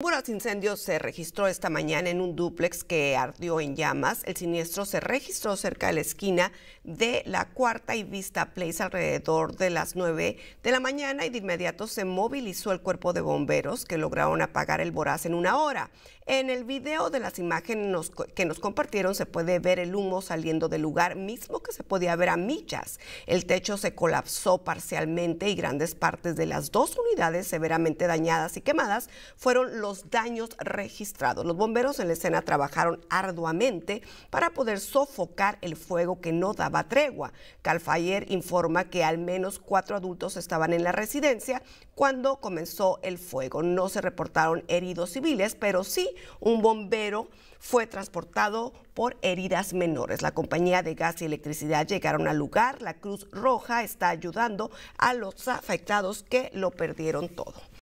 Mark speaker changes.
Speaker 1: Un voraz incendio se registró esta mañana en un dúplex que ardió en llamas. El siniestro se registró cerca de la esquina de la Cuarta y Vista Place alrededor de las 9 de la mañana y de inmediato se movilizó el cuerpo de bomberos que lograron apagar el voraz en una hora. En el video de las imágenes que nos compartieron se puede ver el humo saliendo del lugar mismo que se podía ver a millas. El techo se colapsó parcialmente y grandes partes de las dos unidades severamente dañadas y quemadas fueron los los daños registrados. Los bomberos en la escena trabajaron arduamente para poder sofocar el fuego que no daba tregua. Calfayer informa que al menos cuatro adultos estaban en la residencia cuando comenzó el fuego. No se reportaron heridos civiles, pero sí un bombero fue transportado por heridas menores. La compañía de gas y electricidad llegaron al lugar. La Cruz Roja está ayudando a los afectados que lo perdieron todo.